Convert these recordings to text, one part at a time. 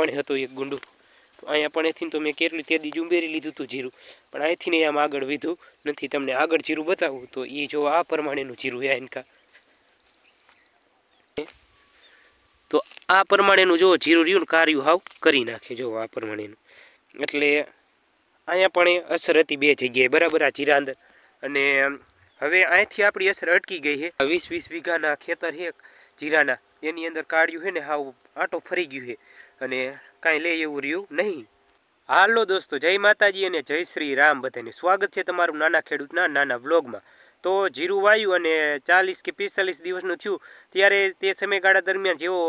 અહીંયા પણ એક ગુંડું તો અહીંયા પણ એથી તો મેં કેટલું તે દીજ લીધું હતું જીરું પણ અહીંથી ને આમ આગળ વીધું નથી તમને આગળ જીરું બતાવું તો એ જો આ પ્રમાણેનું જીરું છે એનકા તો આ પ્રમાણેનું જો જીરું રહ્યું કાર્યું હાવ કરી નાખે જો આ પ્રમાણેનું એટલે અહીંયા પણ અસર હતી બે જગ્યાએ બરાબર આ જીરા અને હવે અહીંથી આપણી અસર અટકી ગઈ છે વીસ વીસ વીઘાના ખેતર છે જીરાના એની અંદર કાઢ્યું છે ને હાવ આટો ફરી ગયું છે અને કાંઈ લે એવું રહ્યું નહીં હાલો દોસ્તો જય માતાજી અને જય શ્રી રામ બધાને સ્વાગત છે તમારું નાના ખેડૂતના નાના વ્લોગમાં તો જીરું વાયુ અને ચાલીસ કે પિસ્તાલીસ દિવસનું થયું ત્યારે તે સમયગાળા દરમિયાન જેવો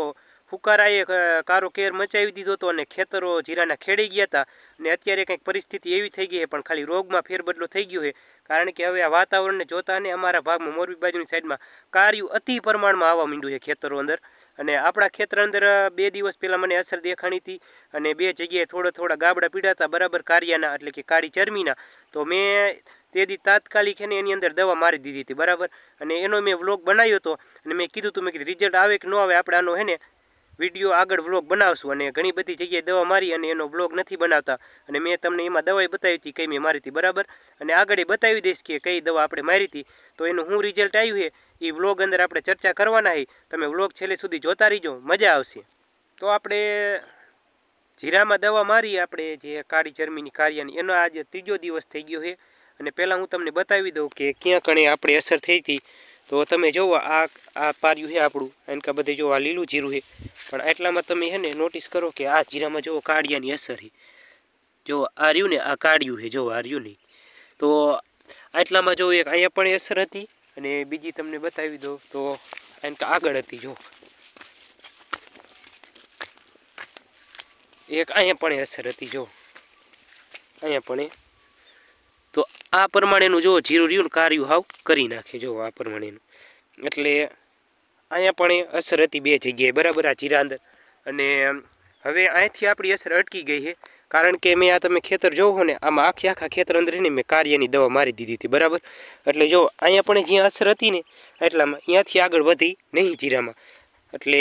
ફુકારાએ કારો કેર મચાવી દીધો હતો અને ખેતરો જીરાના ખેડી ગયા હતા અને અત્યારે કંઈક પરિસ્થિતિ એવી થઈ ગઈ છે પણ ખાલી રોગમાં ફેરબદલો થઈ ગયો છે કારણ કે હવે આ વાતાવરણને જોતા અને અમારા ભાગમાં મોરબી બાજુની સાઈડમાં કાર્યું અતિ પ્રમાણમાં આવવા માંડ્યું છે ખેતરો અંદર અને આપણા ખેતર અંદર બે દિવસ પહેલાં મને અસર દેખાણી હતી અને બે જગ્યાએ થોડા થોડા ગાબડા પીડાતા બરાબર કારિયાના એટલે કે કાળી ચરમીના તો મેં તે દી તાત્કાલિક છે ને એની અંદર દવા મારી દીધી હતી બરાબર અને એનો મેં વ્લોગ બનાવ્યો હતો અને મેં કીધું તું મેં કીધું રિઝલ્ટ આવે કે ન આવે આપણે આનો હે ને વિડીયો આગળ વ્લોગ બનાવશું અને ઘણી બધી જગ્યાએ દવા મારી અને એનો વ્લોગ નથી બનાવતા અને મેં તમને એમાં દવાઈ બતાવી હતી કઈ મેં મારી હતી બરાબર અને આગળ એ બતાવી દઈશ કે કઈ દવા આપણે મારી હતી તો એનું શું રિઝલ્ટ આવ્યું છે એ વ્લોગ અંદર આપણે ચર્ચા કરવાના છે તમે વ્લોગ છેલ્લે સુધી જોતા રહીજો મજા આવશે તો આપણે જીરામાં દવા મારી આપણે જે કાળી ચરમીની કાર્યાની એનો આજે ત્રીજો દિવસ થઈ ગયો છે અને પહેલાં હું તમને બતાવી દઉં કે ક્યાં કણે આપણે અસર થઈ હતી તો તમે જુઓ આ આ પાર્યું છે આપણું એનકા બધે જોવો આ લીલું જીરું છે પણ એટલામાં તમે હે ને નોટિસ કરો કે આ જીરામાં જોવો કાળિયાની અસર છે જો આ રહ્યું ને આ કાળિયું છે જો આ રહ્યું નહીં તો એટલામાં જો એક અહીંયા પણ અસર હતી અને બીજી તમને બતાવી દો તો એનકા આગળ હતી જો એક અહીંયા પણ અસર હતી જો અહીંયા પણ તો આ પ્રમાણેનું જો જીરું રહ્યું કાર્યું હાવ કરી નાખે જો આ પ્રમાણેનું એટલે અહીંયા પણ અસર હતી બે જગ્યાએ બરાબર આ જીરા અંદર અને હવે અહીંથી આપણી અસર અટકી ગઈ છે કારણ કે મેં આ તમે ખેતર જોવો ને આમાં આખી આખા ખેતર અંદર ને મેં કાર્યની દવા મારી દીધી હતી બરાબર એટલે જો અહીંયા પણ જ્યાં અસર હતી ને એટલામાં અહીંયાથી આગળ વધી નહીં જીરામાં એટલે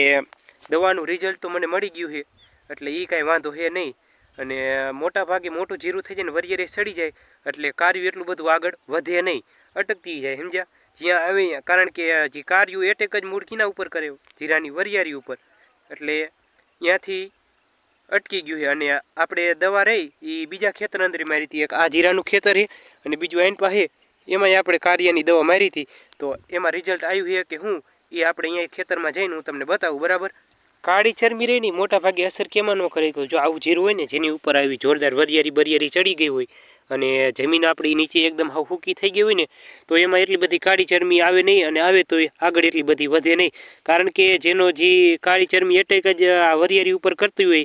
દવાનું રિઝલ્ટ તો મને મળી ગયું છે એટલે એ કાંઈ વાંધો છે નહીં અને મોટા ભાગે મોટું જીરું થઈ જાય ને વરિયરે સડી જાય એટલે કાર્યું એટલું બધું આગળ વધે નહીં અટકતી જાય સમજ્યા જ્યાં આવે કારણ કે જે કાર્યું એટેક જ મૂળકીના ઉપર કર્યો જીરાની વરિયારી ઉપર એટલે ત્યાંથી અટકી ગયું છે અને આપણે દવા રહી એ બીજા ખેતર અંદર મારી હતી એક આ જીરાનું ખેતર છે અને બીજું એન પાસે એમાંય આપણે કાર્યની દવા મારી હતી તો એમાં રિઝલ્ટ આવ્યું છે કે હું એ આપણે અહીંયા ખેતરમાં જઈને હું તમને બતાવું બરાબર કાળી ચરમી રેની મોટા ભાગે અસર કેમાં ન કરી જો આવું જીરું હોય ને જેની ઉપર આવી જોરદાર વરિયારી બરિયારી ચડી ગઈ હોય અને જમીન આપણી નીચે એકદમ હાવ હૂકી થઈ ગઈ હોય ને તો એમાં એટલી બધી કાળી ચરમી આવે નહીં અને આવે તો આગળ એટલી બધી વધે નહીં કારણ કે જેનો જે કાળી ચરમી એટેક જ આ વરિયારી ઉપર કરતી હોય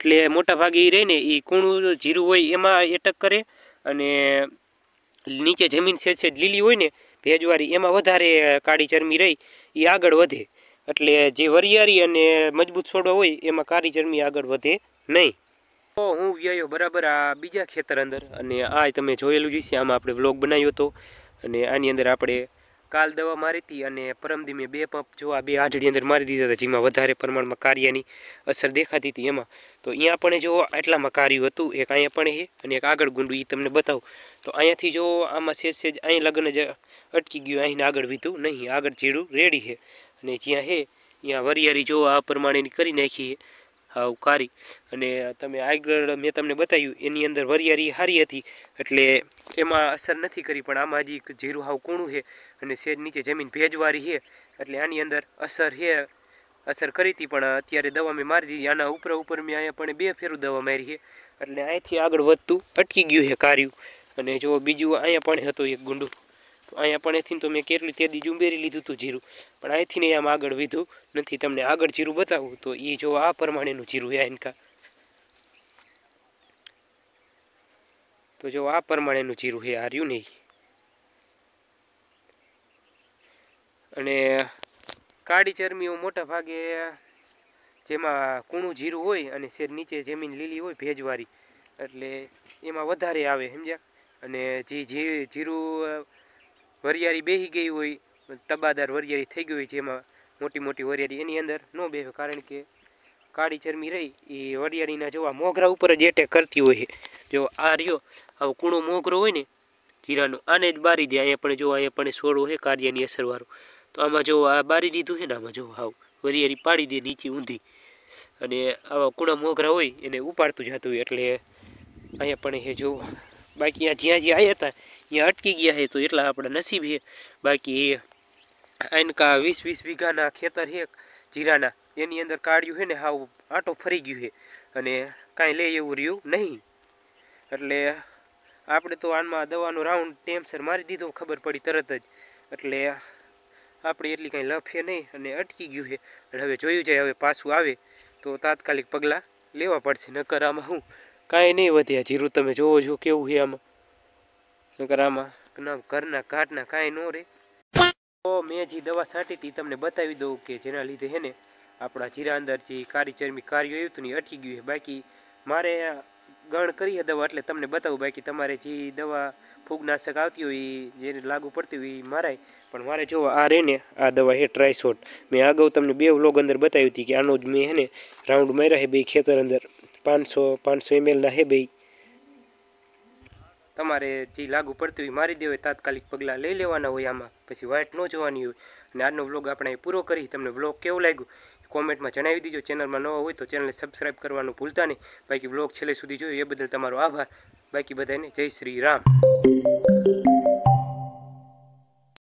એટલે મોટા ભાગે એ રહીને એ કૂણું જીરું હોય એમાં એટક કરે અને નીચે જમીન છે લીલી હોય ને ભેજવાળી એમાં વધારે કાળી ચરમી રહી એ આગળ વધે એટલે જે વરિયારી અને મજબૂત છોડવા હોય એમાં કારી ચરમી આગળ વધે નહીં તો હું વ્યાયો બરાબર આ બીજા ખેતર અંદર અને આ તમે જોયેલું જ છે આમાં આપણે વ્લોગ બનાવ્યો હતો અને આની અંદર આપણે કાલ દવા મારી હતી અને પરમદી મેં બે પંપ જોવા બે આજડી અંદર મારી દીધા હતા જેમાં વધારે પ્રમાણમાં કાર્યની અસર દેખાતી હતી એમાં તો અહીંયા પણ જો આટલામાં કાર્યું હતું એક અહીંયા પણ હે અને એક આગળ ગુંડું એ તમને બતાવું તો અહીંયાથી જો આમાં સેજ સેજ અહીં લગ્ન જ અટકી ગયું અહીંને આગળ વીધું નહીં આગળ ચીડું રેડી છે અને જ્યાં હે ત્યાં વરિયારી જો આ પ્રમાણેની કરી નાખીએ હાવ કારી અને તમે આગળ મેં તમને બતાવ્યું એની અંદર વરિયારી હારી હતી એટલે એમાં અસર નથી કરી પણ આમાં હજી જીરું હાવ કૂણું છે અને સેજ નીચે જમીન ભેજવારી છે એટલે આની અંદર અસર છે અસર કરી હતી પણ અત્યારે દવા મેં મારી દીધી આના ઉપર ઉપર મેં અહીંયા પણ બે ફેરું દવા મારી છે એટલે અહીંથી આગળ વધતું અટકી ગયું છે કાર્યું અને જો બીજું અહીંયા પણ હતું એક ગુંડું અહીંયા પણ એથી તો મેં કેટલી તેદી ઉમેરી લીધું હતું જીરું પણ અહીંથી ને આમ આગળ વધ્યું નથી તમને આગળ જીરું બતાવું તો એ જો આ પ્રમાણેનું જીરું છે એનકા તો જો આ પ્રમાણેનું જીરું છે હાર્યું નહીં અને કાળી ચરમીઓ મોટા ભાગે જેમાં કૂણું જીરું હોય અને શેર નીચે જમીન લીલી હોય ભેજવાળી એટલે એમાં વધારે આવે સમજ્યા અને જે જીરું વરિયાળી બેહી ગઈ હોય તબાદાર વરિયાળી થઈ ગઈ હોય જેમાં મોટી મોટી વરિયાળી એની અંદર ન બેસે કારણ કે કાળી ચરમી રહી એ વરિયાળીના જોવા મોગરા ઉપર જ એટેક કરતી હોય છે જો આ રહ્યો આવો કૂણો મોગરો હોય ને જીરાનો આને જ બારી દે અહીંયા પણ જો અહીંયા પણ સોળો છે કાર્યની અસરવાળું તો આમાં જો આ બારી દીધું છે ને આમાં જો હાવ વરિયાળી પાડી દે નીચે ઊંધી અને આવા કૂણા મોગરા હોય એને ઉપાડતું જતું હોય એટલે અહીંયા પણ એ જો બાકી જ્યાં જ્યાં આવ્યા હતા ત્યાં અટકી ગયા છે તો એટલા આપણે નસીબ છે બાકી આનકા વીસ વીસ વીઘાના ખેતર છે જીરાના એની અંદર કાઢ્યું છે ને હાવ આટો ફરી ગયું છે અને કાંઈ લે એવું રહ્યું નહીં એટલે આપણે તો આનમાં દવાનો રાઉન્ડ ટેમસર મારી દીધો ખબર પડી તરત જ એટલે આપણે એટલી કાંઈ લફે નહીં અને અટકી ગયું છે હવે જોયું જાય હવે પાછું આવે તો તાત્કાલિક પગલાં લેવા પડશે નકર આમાં હું કાંઈ નહીં વધ્યા જીરું તમે જોવો છો કેવું છે આમાં નકર આમાં નામ ઘરના ઘાટના કાંઈ ન રે તો મેં જે દવા છાંટી હતી તમને બતાવી દઉં કે જેના લીધે હે ને આપણા જીરા અંદર જે કારી ચરમી કાર્યો આવ્યું હતું ને અટકી ગયું છે બાકી મારે ગણ કરી દવા એટલે તમને બતાવું બાકી તમારે જે દવા ફૂગનાશક આવતી હોય જેને લાગુ પડતી હોય એ મારાય પણ મારે જો આ રહે ને આ દવા હે ટ્રાયસોટ મેં અગાઉ તમને બે વ્લોગ અંદર બતાવી હતી કે આનો જ મેં હે ને રાઉન્ડ માર્યા હે બે ખેતર અંદર પાંચસો પાંચસો એમએલ ના હે ભાઈ તમારે જે લાગુ પડતું હોય મારી દેવું તાત્કાલિક પગલાં લઈ લેવાના હોય આમાં પછી વાઇટ ન જોવાની હોય અને આજનો બ્લોગ આપણે પૂરો કરી તમને બ્લોગ કેવું લાગ્યું કોમેન્ટમાં જણાવી દીજો ચેનલમાં નવો હોય તો ચેનલને સબસ્ક્રાઈબ કરવાનું ભૂલતા નહીં બાકી બ્લોગ છેલ્લે સુધી જોયો એ બદલ તમારો આભાર બાકી બધાને જય શ્રી રામ